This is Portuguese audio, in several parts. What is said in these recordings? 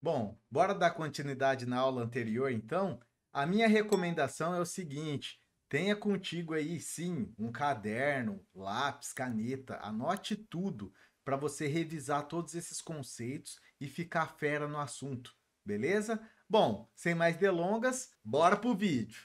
Bom, bora dar continuidade na aula anterior, então? A minha recomendação é o seguinte: tenha contigo aí, sim, um caderno, lápis, caneta, anote tudo para você revisar todos esses conceitos e ficar fera no assunto, beleza? Bom, sem mais delongas, bora pro vídeo!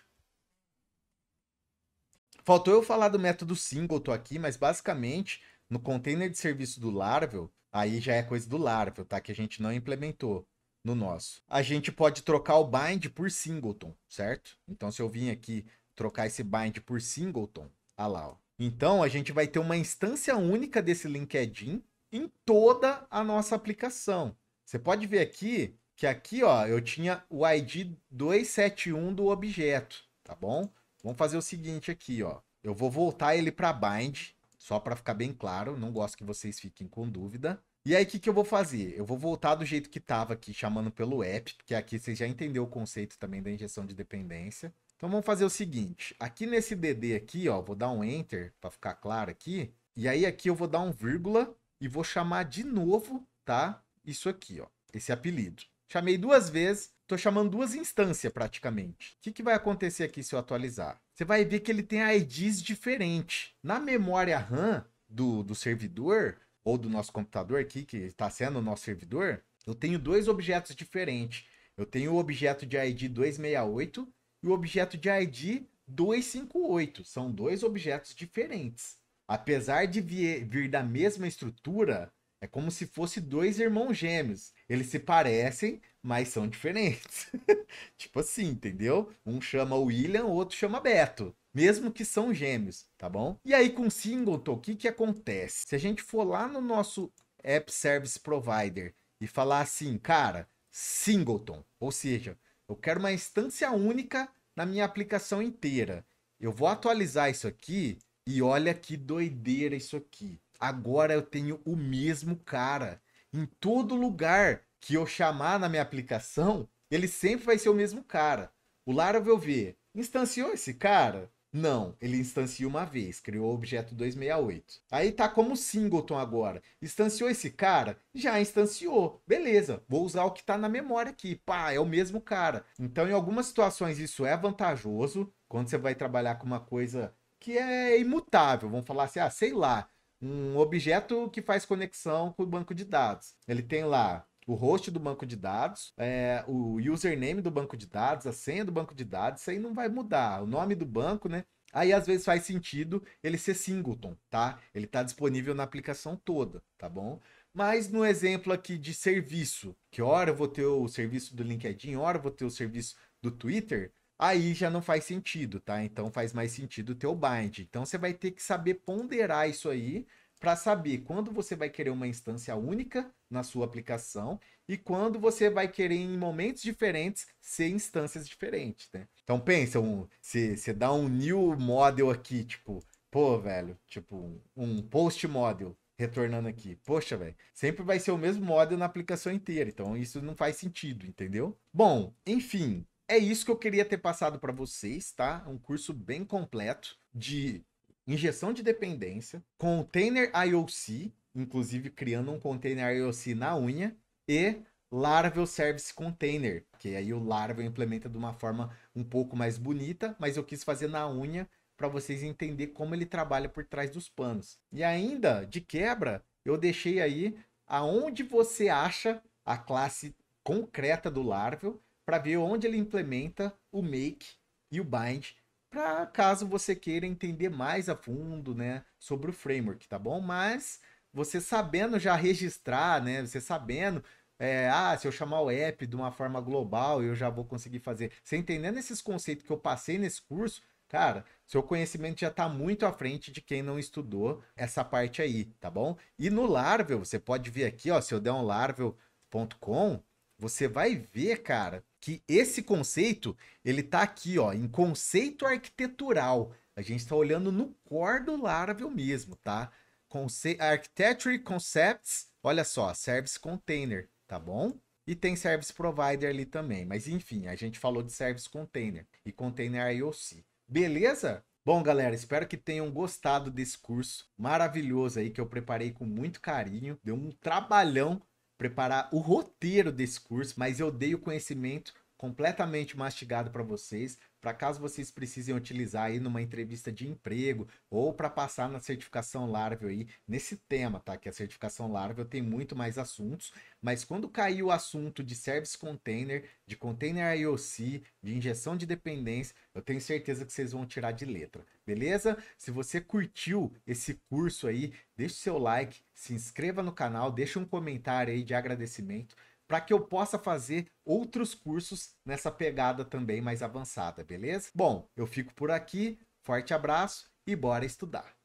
Faltou eu falar do método Singleton aqui, mas basicamente no container de serviço do Laravel, aí já é coisa do Laravel, tá? Que a gente não implementou no nosso. A gente pode trocar o bind por singleton, certo? Então, se eu vim aqui trocar esse bind por singleton, ah lá, ó. Então, a gente vai ter uma instância única desse LinkedIn em toda a nossa aplicação. Você pode ver aqui que aqui, ó, eu tinha o ID 271 do objeto, tá bom? Vamos fazer o seguinte aqui, ó. Eu vou voltar ele para bind, só para ficar bem claro, não gosto que vocês fiquem com dúvida. E aí, o que, que eu vou fazer? Eu vou voltar do jeito que estava aqui, chamando pelo app, porque aqui você já entendeu o conceito também da injeção de dependência. Então, vamos fazer o seguinte. Aqui nesse DD aqui, ó, vou dar um Enter para ficar claro aqui. E aí, aqui eu vou dar um vírgula e vou chamar de novo, tá? Isso aqui, ó, esse apelido. Chamei duas vezes, estou chamando duas instâncias praticamente. O que, que vai acontecer aqui se eu atualizar? Você vai ver que ele tem IDs diferentes. Na memória RAM do, do servidor, ou do nosso computador aqui, que está sendo o nosso servidor, eu tenho dois objetos diferentes. Eu tenho o objeto de ID 268 e o objeto de ID 258. São dois objetos diferentes. Apesar de vir da mesma estrutura, é como se fosse dois irmãos gêmeos. Eles se parecem, mas são diferentes. tipo assim, entendeu? Um chama William, o outro chama Beto mesmo que são gêmeos, tá bom? E aí com Singleton, o que que acontece? Se a gente for lá no nosso App Service Provider e falar assim, cara, Singleton, ou seja, eu quero uma instância única na minha aplicação inteira. Eu vou atualizar isso aqui e olha que doideira isso aqui. Agora eu tenho o mesmo cara em todo lugar que eu chamar na minha aplicação, ele sempre vai ser o mesmo cara. O Laravel vê, instanciou esse cara? Não, ele instanciou uma vez, criou o objeto 268. Aí tá como Singleton agora. Instanciou esse cara? Já instanciou. Beleza, vou usar o que tá na memória aqui. Pá, é o mesmo cara. Então, em algumas situações, isso é vantajoso. Quando você vai trabalhar com uma coisa que é imutável, vamos falar assim, ah, sei lá, um objeto que faz conexão com o banco de dados. Ele tem lá o host do banco de dados, é, o username do banco de dados, a senha do banco de dados, isso aí não vai mudar. O nome do banco, né? Aí às vezes faz sentido ele ser singleton, tá? Ele está disponível na aplicação toda, tá bom? Mas no exemplo aqui de serviço, que hora eu vou ter o serviço do LinkedIn, hora eu vou ter o serviço do Twitter, aí já não faz sentido, tá? Então faz mais sentido ter o bind. Então você vai ter que saber ponderar isso aí para saber quando você vai querer uma instância única na sua aplicação e quando você vai querer, em momentos diferentes, ser instâncias diferentes, né? Então, pensa, um, se você dá um new model aqui, tipo, pô, velho, tipo, um post model, retornando aqui. Poxa, velho, sempre vai ser o mesmo model na aplicação inteira, então isso não faz sentido, entendeu? Bom, enfim, é isso que eu queria ter passado para vocês, tá? Um curso bem completo de injeção de dependência, container IOC, inclusive criando um container IOC na unha, e Laravel Service Container, que aí o Laravel implementa de uma forma um pouco mais bonita, mas eu quis fazer na unha para vocês entender como ele trabalha por trás dos panos. E ainda, de quebra, eu deixei aí aonde você acha a classe concreta do Laravel para ver onde ele implementa o make e o bind para caso você queira entender mais a fundo, né, sobre o framework, tá bom? Mas você sabendo já registrar, né, você sabendo é, ah, se eu chamar o app de uma forma global, eu já vou conseguir fazer. Você entendendo esses conceitos que eu passei nesse curso, cara, seu conhecimento já está muito à frente de quem não estudou essa parte aí, tá bom? E no Larvel, você pode ver aqui, ó, se eu der um larvel.com, você vai ver, cara, que esse conceito, ele tá aqui, ó, em conceito arquitetural. A gente está olhando no core do Laravel mesmo, tá? Conce Architecture Concepts, olha só, Service Container, tá bom? E tem Service Provider ali também, mas enfim, a gente falou de Service Container e Container IOC. Beleza? Bom, galera, espero que tenham gostado desse curso maravilhoso aí que eu preparei com muito carinho. Deu um trabalhão preparar o roteiro desse curso, mas eu dei o conhecimento completamente mastigado para vocês para caso vocês precisem utilizar aí numa entrevista de emprego ou para passar na certificação Laravel aí nesse tema, tá? Que a certificação Laravel tem muito mais assuntos, mas quando cair o assunto de Service Container, de Container IOC, de injeção de dependência, eu tenho certeza que vocês vão tirar de letra, beleza? Se você curtiu esse curso aí, deixe seu like, se inscreva no canal, deixe um comentário aí de agradecimento para que eu possa fazer outros cursos nessa pegada também mais avançada, beleza? Bom, eu fico por aqui, forte abraço e bora estudar!